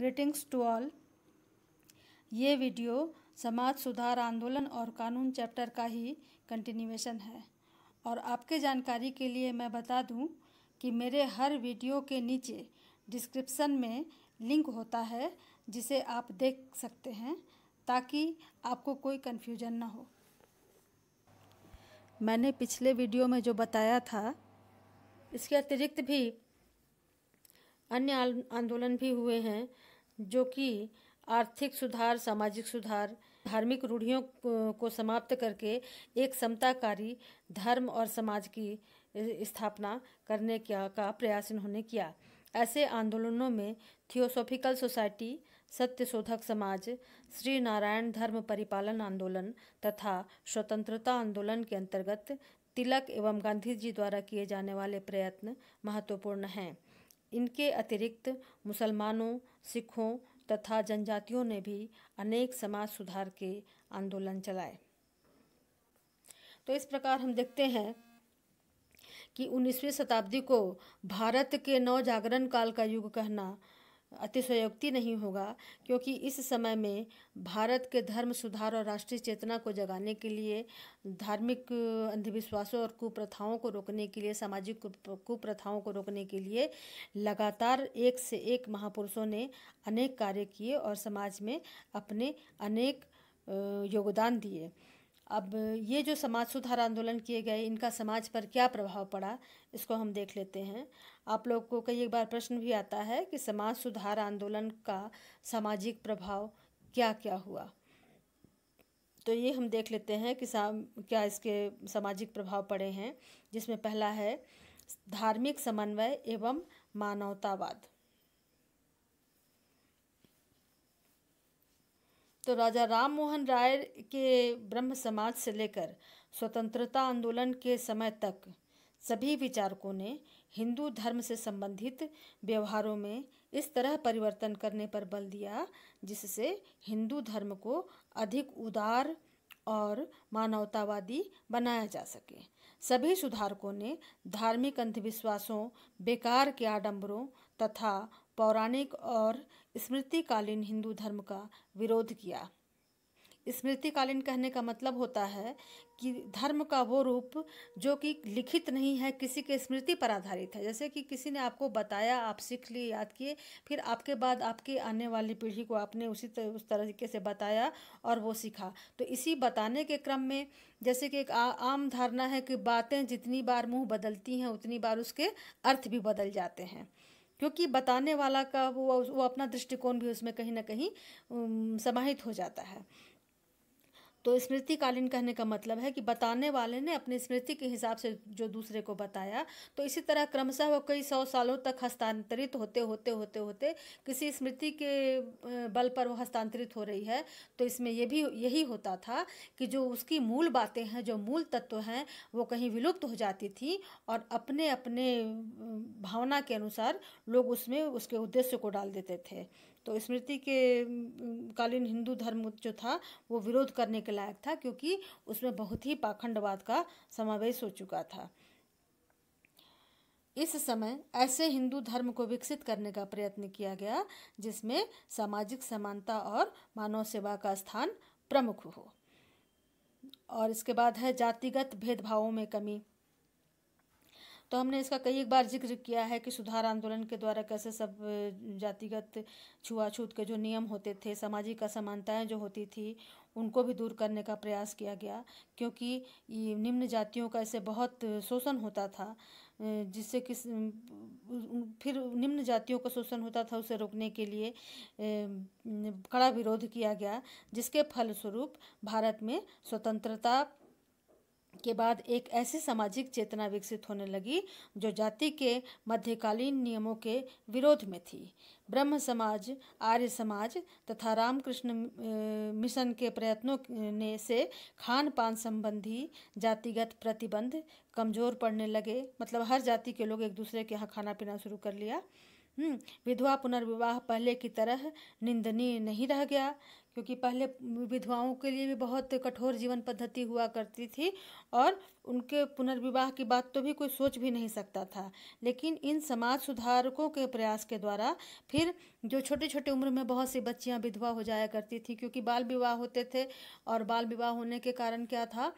greetings to all ये video समाज सुधार आंदोलन और कानून चैप्टर का ही कंटिन्यूएशन है और आपके जानकारी के लिए मैं बता दूं कि मेरे हर वीडियो के नीचे डिस्क्रिप्शन में लिंक होता है जिसे आप देख सकते हैं ताकि आपको कोई कन्फ्यूजन ना हो मैंने पिछले वीडियो में जो बताया था इसके अतिरिक्त भी अन्य आंदोलन भी हुए हैं जो कि आर्थिक सुधार सामाजिक सुधार धार्मिक रूढ़ियों को समाप्त करके एक समताकारी धर्म और समाज की स्थापना करने का प्रयास इन्होंने किया ऐसे आंदोलनों में थियोसॉफिकल सोसाइटी सत्य शोधक समाज श्री नारायण धर्म परिपालन आंदोलन तथा स्वतंत्रता आंदोलन के अंतर्गत तिलक एवं गांधी जी द्वारा किए जाने वाले प्रयत्न महत्वपूर्ण हैं इनके अतिरिक्त मुसलमानों सिखों तथा जनजातियों ने भी अनेक समाज सुधार के आंदोलन चलाए तो इस प्रकार हम देखते हैं कि 19वीं शताब्दी को भारत के नव जागरण काल का युग कहना अतिशयोक्ति नहीं होगा क्योंकि इस समय में भारत के धर्म सुधार और राष्ट्रीय चेतना को जगाने के लिए धार्मिक अंधविश्वासों और कुप्रथाओं को रोकने के लिए सामाजिक कुप्रथाओं को रोकने के लिए लगातार एक से एक महापुरुषों ने अनेक कार्य किए और समाज में अपने अनेक योगदान दिए अब ये जो समाज सुधार आंदोलन किए गए इनका समाज पर क्या प्रभाव पड़ा इसको हम देख लेते हैं आप लोग को कई एक बार प्रश्न भी आता है कि समाज सुधार आंदोलन का सामाजिक प्रभाव क्या क्या हुआ तो ये हम देख लेते हैं कि क्या इसके सामाजिक प्रभाव पड़े हैं जिसमें पहला है धार्मिक समन्वय एवं मानवतावाद तो राजा राम मोहन राय के ब्रह्म समाज से लेकर स्वतंत्रता आंदोलन के समय तक सभी विचारकों ने हिंदू धर्म से संबंधित व्यवहारों में इस तरह परिवर्तन करने पर बल दिया जिससे हिंदू धर्म को अधिक उदार और मानवतावादी बनाया जा सके सभी सुधारकों ने धार्मिक अंधविश्वासों बेकार के आडंबरों तथा पौराणिक और स्मृतिकालीन हिंदू धर्म का विरोध किया स्मृतिकालीन कहने का मतलब होता है कि धर्म का वो रूप जो कि लिखित नहीं है किसी के स्मृति पर आधारित है जैसे कि किसी ने आपको बताया आप सीख लिए याद किए फिर आपके बाद आपके आने वाली पीढ़ी को आपने उसी तरह उस तरीके से बताया और वो सीखा तो इसी बताने के क्रम में जैसे कि एक आ, आम धारणा है कि बातें जितनी बार मुँह बदलती हैं उतनी बार उसके अर्थ भी बदल जाते हैं क्योंकि बताने वाला का वो वो अपना दृष्टिकोण भी उसमें कहीं ना कहीं समाहित हो जाता है तो स्मृतिकालीन कहने का मतलब है कि बताने वाले ने अपनी स्मृति के हिसाब से जो दूसरे को बताया तो इसी तरह क्रमशः वो कई सौ सालों तक हस्तांतरित होते होते होते होते किसी स्मृति के बल पर वो हस्तांतरित हो रही है तो इसमें ये भी यही होता था कि जो उसकी मूल बातें हैं जो मूल तत्व हैं वो कहीं विलुप्त हो जाती थी और अपने अपने भावना के अनुसार लोग उसमें उसके उद्देश्य को डाल देते थे तो स्मृति के कालीन हिंदू धर्म जो था वो विरोध करने के लायक था क्योंकि उसमें बहुत ही पाखंडवाद का समावेश हो चुका था इस समय ऐसे हिंदू धर्म को विकसित करने का प्रयत्न किया गया जिसमें सामाजिक समानता और मानव सेवा का स्थान प्रमुख हो और इसके बाद है जातिगत भेदभावों में कमी तो हमने इसका कई एक बार जिक्र किया है कि सुधार आंदोलन के द्वारा कैसे सब जातिगत छुआछूत के जो नियम होते थे सामाजिक असमानताएं जो होती थी उनको भी दूर करने का प्रयास किया गया क्योंकि निम्न जातियों का ऐसे बहुत शोषण होता था जिससे किस फिर निम्न जातियों का शोषण होता था उसे रोकने के लिए कड़ा विरोध किया गया जिसके फलस्वरूप भारत में स्वतंत्रता के बाद एक ऐसी सामाजिक चेतना विकसित होने लगी जो जाति के मध्यकालीन नियमों के विरोध में थी ब्रह्म समाज आर्य समाज तथा रामकृष्ण मिशन के प्रयत्नों ने से खान पान संबंधी जातिगत प्रतिबंध कमज़ोर पड़ने लगे मतलब हर जाति के लोग एक दूसरे के यहाँ खाना पीना शुरू कर लिया हम्म, विधवा पुनर्विवाह पहले की तरह निंदनीय नहीं रह गया क्योंकि पहले विधवाओं के लिए भी बहुत कठोर जीवन पद्धति हुआ करती थी और उनके पुनर्विवाह की बात तो भी कोई सोच भी नहीं सकता था लेकिन इन समाज सुधारकों के प्रयास के द्वारा फिर जो छोटे छोटे उम्र में बहुत सी बच्चियां विधवा हो जाया करती थी क्योंकि बाल विवाह होते थे और बाल विवाह होने के कारण क्या था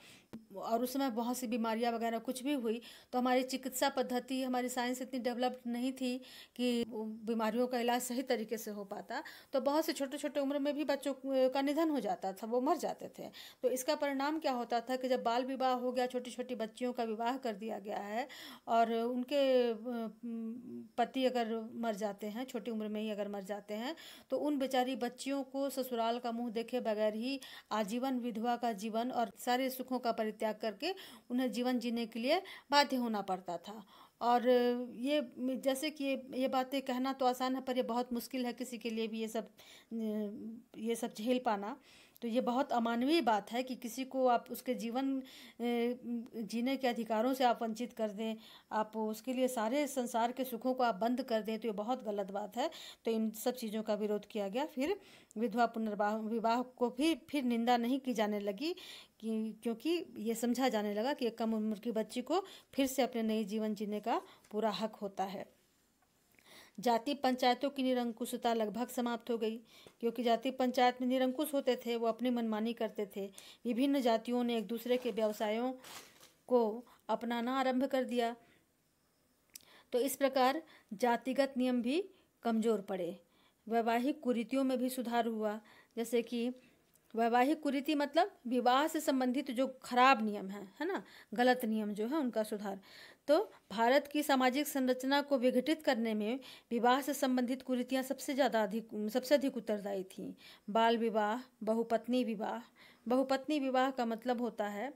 और उस समय बहुत सी बीमारियां वगैरह कुछ भी हुई तो हमारी चिकित्सा पद्धति हमारी साइंस इतनी डेवलप्ड नहीं थी कि बीमारियों का इलाज सही तरीके से हो पाता तो बहुत से छोटे छोटे उम्र में भी बच्चों का निधन हो जाता था वो मर जाते थे तो इसका परिणाम क्या होता था कि जब बाल विवाह हो गया छोटी छोटी बच्चियों का विवाह कर दिया गया है और उनके पति अगर मर जाते हैं छोटी उम्र में ही अगर मर जाते हैं तो उन बेचारी बच्चियों को ससुराल का मुंह देखे बगैर ही आजीवन विधवा का जीवन और सारे सुखों का परित्याग करके उन्हें जीवन जीने के लिए बाध्य होना पड़ता था और ये जैसे कि ये ये बातें कहना तो आसान है पर ये बहुत मुश्किल है किसी के लिए भी ये सब ये सब झेल पाना तो ये बहुत अमानवीय बात है कि किसी को आप उसके जीवन जीने के अधिकारों से आप वंचित कर दें आप उसके लिए सारे संसार के सुखों को आप बंद कर दें तो ये बहुत गलत बात है तो इन सब चीज़ों का विरोध किया गया फिर विधवा पुनर्वाह विवाह को भी फिर निंदा नहीं की जाने लगी कि क्योंकि ये समझा जाने लगा कि एक कम उम्र की बच्ची को फिर से अपने नए जीवन जीने का पूरा हक होता है जाति पंचायतों की निरंकुशता लगभग समाप्त हो गई क्योंकि जाति पंचायत में निरंकुश होते थे वो अपनी मनमानी करते थे विभिन्न जातियों ने एक दूसरे के व्यवसायों को अपनाना आरंभ कर दिया तो इस प्रकार जातिगत नियम भी कमज़ोर पड़े वैवाहिक कुरीतियों में भी सुधार हुआ जैसे कि वैवाहिक कुरीति मतलब विवाह से संबंधित जो खराब नियम है है ना गलत नियम जो है उनका सुधार तो भारत की सामाजिक संरचना को विघटित करने में विवाह से संबंधित कुरीतियाँ सबसे ज़्यादा अधिक सबसे अधिक उत्तरदायी थीं बाल विवाह बहुपत्नी विवाह बहुपत्नी विवाह का मतलब होता है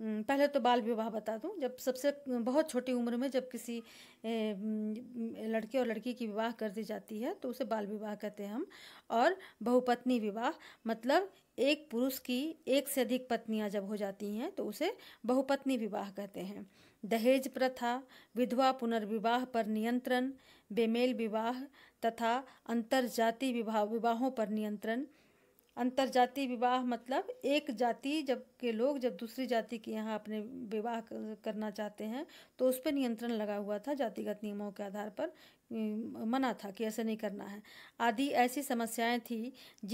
हम्म, पहले तो बाल विवाह बता दूं जब सबसे बहुत छोटी उम्र में जब किसी हम्म, लड़के और लड़की की विवाह कर दी जाती है तो उसे बाल विवाह कहते हैं हम और बहुपत्नी विवाह मतलब एक पुरुष की एक से अधिक पत्नियां जब हो जाती हैं तो उसे बहुपत्नी विवाह कहते हैं दहेज प्रथा विधवा पुनर्विवाह पर नियंत्रण बेमेल विवाह तथा अंतर जाति विवाह विवाहों पर नियंत्रण अंतर जाति विवाह मतलब एक जाति जब के लोग जब दूसरी जाति के यहाँ अपने विवाह करना चाहते हैं तो उस पर नियंत्रण लगा हुआ था जातिगत नियमों के आधार पर मना था कि ऐसे नहीं करना है आदि ऐसी समस्याएं थी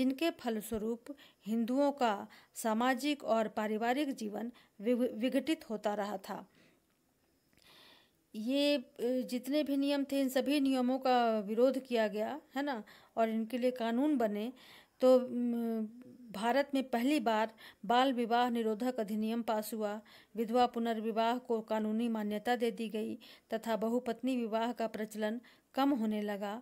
जिनके फलस्वरूप हिंदुओं का सामाजिक और पारिवारिक जीवन विघटित होता रहा था ये जितने भी नियम थे इन सभी नियमों का विरोध किया गया है ना और इनके लिए कानून बने तो भारत में पहली बार बाल विवाह निरोधक अधिनियम पास हुआ विधवा पुनर्विवाह को कानूनी मान्यता दे दी गई तथा बहुपत्नी विवाह का प्रचलन कम होने लगा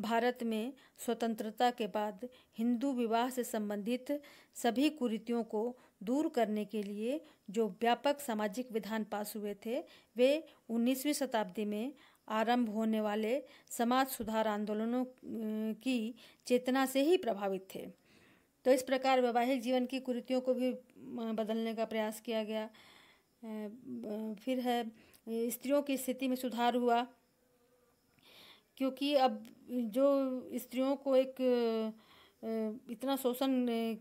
भारत में स्वतंत्रता के बाद हिंदू विवाह से संबंधित सभी कुरीतियों को दूर करने के लिए जो व्यापक सामाजिक विधान पास हुए थे वे 19वीं शताब्दी में आरंभ होने वाले समाज सुधार आंदोलनों की चेतना से ही प्रभावित थे तो इस प्रकार वैवाहिक जीवन की कुरीतियों को भी बदलने का प्रयास किया गया फिर है स्त्रियों की स्थिति में सुधार हुआ क्योंकि अब जो स्त्रियों को एक इतना शोषण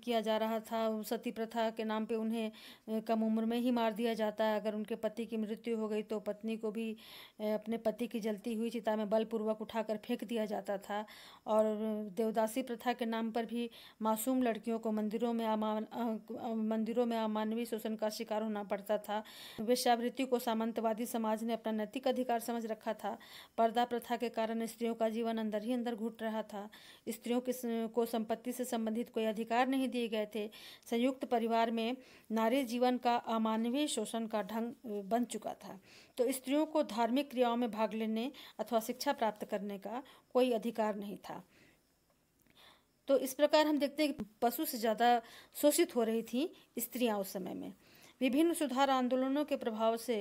किया जा रहा था सती प्रथा के नाम पे उन्हें कम उम्र में ही मार दिया जाता है अगर उनके पति की मृत्यु हो गई तो पत्नी को भी अपने पति की जलती हुई चिता में बलपूर्वक उठाकर फेंक दिया जाता था और देवदासी प्रथा के नाम पर भी मासूम लड़कियों को मंदिरों में अमान मंदिरों में अमानवीय शोषण का शिकार होना पड़ता था वेश्यावृत्ति को सामंतवादी समाज ने अपना नैतिक अधिकार समझ रखा था पर्दा प्रथा के कारण स्त्रियों का जीवन अंदर ही अंदर घुट रहा था स्त्रियों के को संपत्ति से संबंधित कोई अधिकार नहीं दिए गए थे संयुक्त परिवार में नारी जीवन का अमानवीय शोषण का ढंग बन चुका था तो स्त्रियों को धार्मिक क्रियाओं में भाग लेने अथवा शिक्षा प्राप्त करने का कोई अधिकार नहीं था तो इस प्रकार हम देखते हैं कि पशु से ज़्यादा शोषित हो रही थी स्त्रियां उस समय में विभिन्न सुधार आंदोलनों के प्रभाव से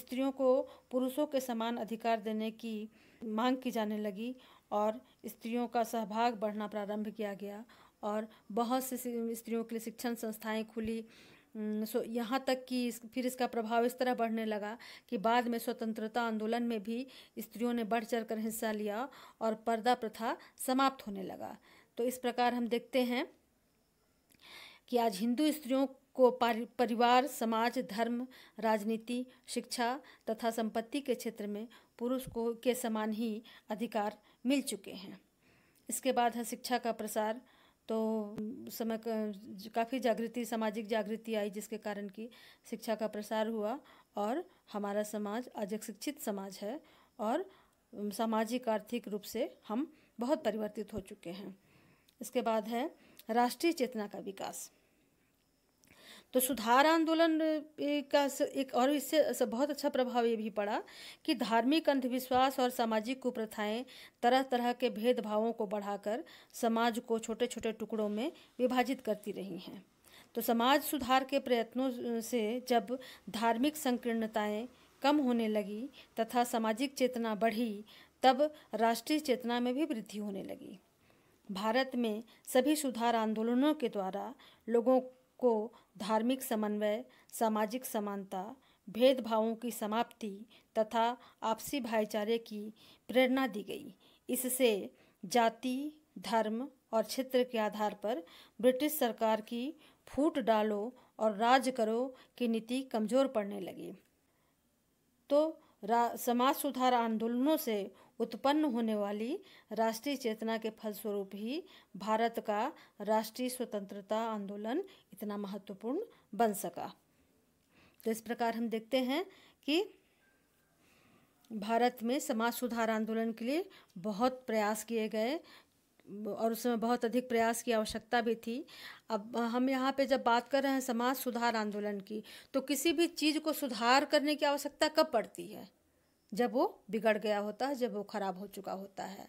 स्त्रियों को पुरुषों के समान अधिकार देने की मांग की जाने लगी और स्त्रियों का सहभाग बढ़ना प्रारंभ किया गया और बहुत से स्त्रियों के लिए शिक्षण संस्थाएं खुली सो यहाँ तक कि इस, फिर इसका प्रभाव इस तरह बढ़ने लगा कि बाद में स्वतंत्रता आंदोलन में भी स्त्रियों ने बढ़ चढ़ कर हिस्सा लिया और पर्दा प्रथा समाप्त होने लगा तो इस प्रकार हम देखते हैं कि आज हिंदू स्त्रियों को परिवार समाज धर्म राजनीति शिक्षा तथा संपत्ति के क्षेत्र में पुरुष को के समान ही अधिकार मिल चुके हैं इसके बाद है शिक्षा का प्रसार तो समय काफ़ी जागृति सामाजिक जागृति आई जिसके कारण कि शिक्षा का प्रसार हुआ और हमारा समाज आज एक शिक्षित समाज है और सामाजिक आर्थिक रूप से हम बहुत परिवर्तित हो चुके हैं इसके बाद है राष्ट्रीय चेतना का विकास तो सुधार आंदोलन का एक और इससे बहुत अच्छा प्रभाव ये भी पड़ा कि धार्मिक अंधविश्वास और सामाजिक कुप्रथाएं तरह तरह के भेदभावों को बढ़ाकर समाज को छोटे छोटे टुकड़ों में विभाजित करती रही हैं तो समाज सुधार के प्रयत्नों से जब धार्मिक संकीर्णताएं कम होने लगी तथा सामाजिक चेतना बढ़ी तब राष्ट्रीय चेतना में भी वृद्धि होने लगी भारत में सभी सुधार आंदोलनों के द्वारा लोगों को धार्मिक समन्वय सामाजिक समानता भेदभावों की समाप्ति तथा आपसी भाईचारे की प्रेरणा दी गई इससे जाति धर्म और क्षेत्र के आधार पर ब्रिटिश सरकार की फूट डालो और राज करो की नीति कमज़ोर पड़ने लगी तो समाज सुधार आंदोलनों से उत्पन्न होने वाली राष्ट्रीय चेतना के फलस्वरूप ही भारत का राष्ट्रीय स्वतंत्रता आंदोलन इतना महत्वपूर्ण बन सका तो इस प्रकार हम देखते हैं कि भारत में समाज सुधार आंदोलन के लिए बहुत प्रयास किए गए और उसमें बहुत अधिक प्रयास की आवश्यकता भी थी अब हम यहाँ पे जब बात कर रहे हैं समाज सुधार आंदोलन की तो किसी भी चीज़ को सुधार करने की आवश्यकता कब पड़ती है जब वो बिगड़ गया होता है जब वो खराब हो चुका होता है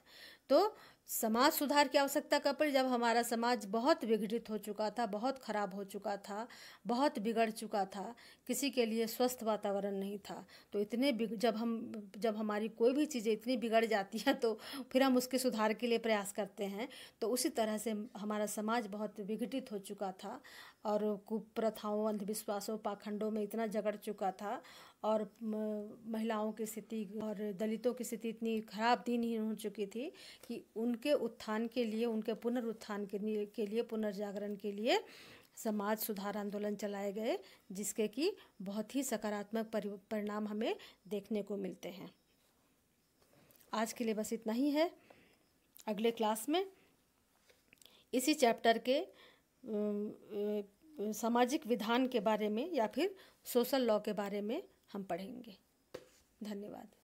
तो समाज सुधार की आवश्यकता कब पड़ी जब हमारा समाज बहुत विघटित हो चुका था बहुत खराब हो चुका था बहुत बिगड़ चुका था किसी के लिए स्वस्थ वातावरण नहीं था तो इतने जब हम जब हमारी कोई भी चीज़ें इतनी बिगड़ जाती हैं तो फिर हम उसके सुधार के लिए प्रयास करते हैं तो उसी तरह से हमारा समाज बहुत विघटित हो चुका था और कुप्रथाओं अंधविश्वासों पाखंडों में इतना जगड़ चुका था और महिलाओं की स्थिति और दलितों की स्थिति इतनी खराब दिन ही हो चुकी थी कि उनके उत्थान के लिए उनके पुनरुत्थान के लिए के लिए पुनर्जागरण के लिए समाज सुधार आंदोलन चलाए गए जिसके कि बहुत ही सकारात्मक परिणाम हमें देखने को मिलते हैं आज के लिए बस इतना ही है अगले क्लास में इसी चैप्टर के सामाजिक विधान के बारे में या फिर सोशल लॉ के बारे में हम पढ़ेंगे धन्यवाद